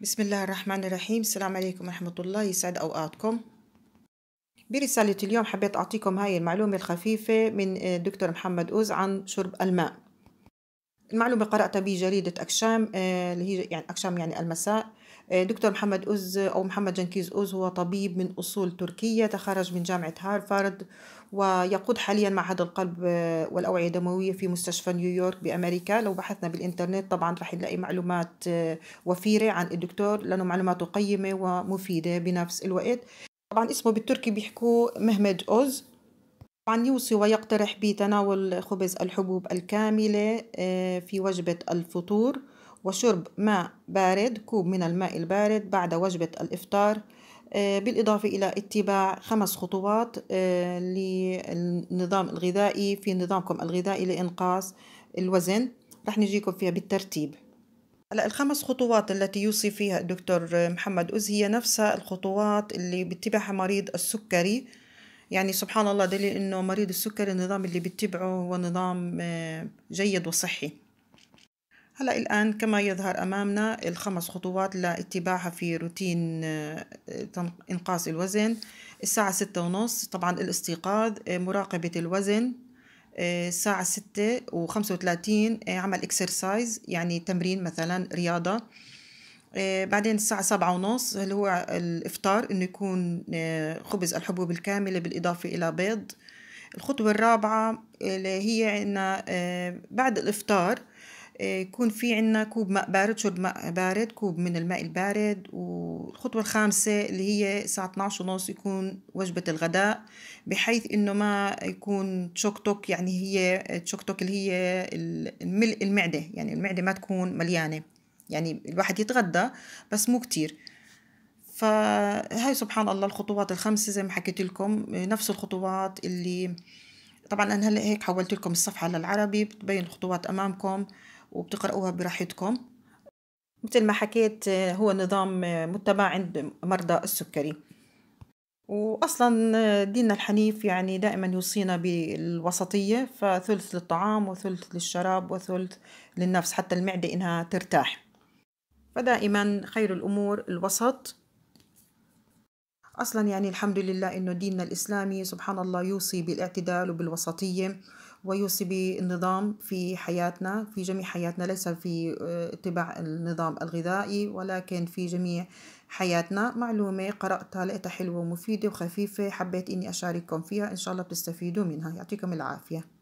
بسم الله الرحمن الرحيم السلام عليكم ورحمة الله يسعد أوقاتكم برسالة اليوم حبيت أعطيكم هاي المعلومة الخفيفة من آه، دكتور محمد أوز عن شرب الماء المعلومة قرأتها بجريدة أكشام آه، اللي هي يعني أكشام يعني المساء آه، دكتور محمد أوز أو محمد جنكيز أوز هو طبيب من أصول تركية تخرج من جامعة هارفارد ويقود حاليا معهد القلب آه، والأوعية الدموية في مستشفى نيويورك بأمريكا لو بحثنا بالإنترنت طبعا راح نلاقي معلومات وفيرة عن الدكتور لأنه معلوماته قيمة ومفيدة بنفس الوقت طبعا اسمه بالتركي بيحكوا مهمد أوز طبعا يوصي ويقترح بتناول خبز الحبوب الكاملة آه، في وجبة الفطور وشرب ماء بارد كوب من الماء البارد بعد وجبة الإفطار آه، بالإضافة إلى اتباع خمس خطوات آه، للنظام الغذائي في نظامكم الغذائي لإنقاص الوزن رح نجيكم فيها بالترتيب هلا الخمس خطوات التي يوصي فيها الدكتور محمد أوز هي نفسها الخطوات اللي بيتبعها مريض السكري يعني سبحان الله دليل انه مريض السكري النظام اللي بيتبعه هو نظام آه، جيد وصحي هلا الان كما يظهر امامنا الخمس خطوات لاتباعها في روتين آه، انقاص الوزن الساعه ستة ونص طبعا الاستيقاظ آه، مراقبه الوزن الساعة ستة وخمسة وثلاثين عمل اكسرسايز يعني تمرين مثلا رياضة آه، بعدين الساعة سبعة ونص اللي هو الإفطار إنه يكون آه، خبز الحبوب الكاملة بالإضافة إلى بيض الخطوة الرابعة اللي هي عنا آه، بعد الإفطار يكون في عنا كوب ماء بارد شرب ماء بارد كوب من الماء البارد والخطوة الخامسة اللي هي الساعة 12 ونص يكون وجبة الغداء بحيث انه ما يكون تشوك توك يعني هي تشوك توك اللي هي الملء المعدة يعني المعدة ما تكون مليانة يعني الواحد يتغدى بس مو كتير فهاي سبحان الله الخطوات الخمسة زي ما حكيت لكم نفس الخطوات اللي طبعا أنا هلا هيك حولت لكم الصفحة للعربي بتبين الخطوات أمامكم وبتقرأوها براحتكم مثل ما حكيت هو نظام متبع عند مرضى السكري وأصلا ديننا الحنيف يعني دائما يوصينا بالوسطية فثلث للطعام وثلث للشراب وثلث للنفس حتى المعدة إنها ترتاح فدائما خير الأمور الوسط أصلا يعني الحمد لله أنه ديننا الإسلامي سبحان الله يوصي بالاعتدال وبالوسطية ويوصي بالنظام في حياتنا في جميع حياتنا ليس في آه، اتباع النظام الغذائي ولكن في جميع حياتنا معلومة قرأتها لقيتها حلوة ومفيدة وخفيفة حبيت إني أشارككم فيها إن شاء الله بتستفيدوا منها يعطيكم العافية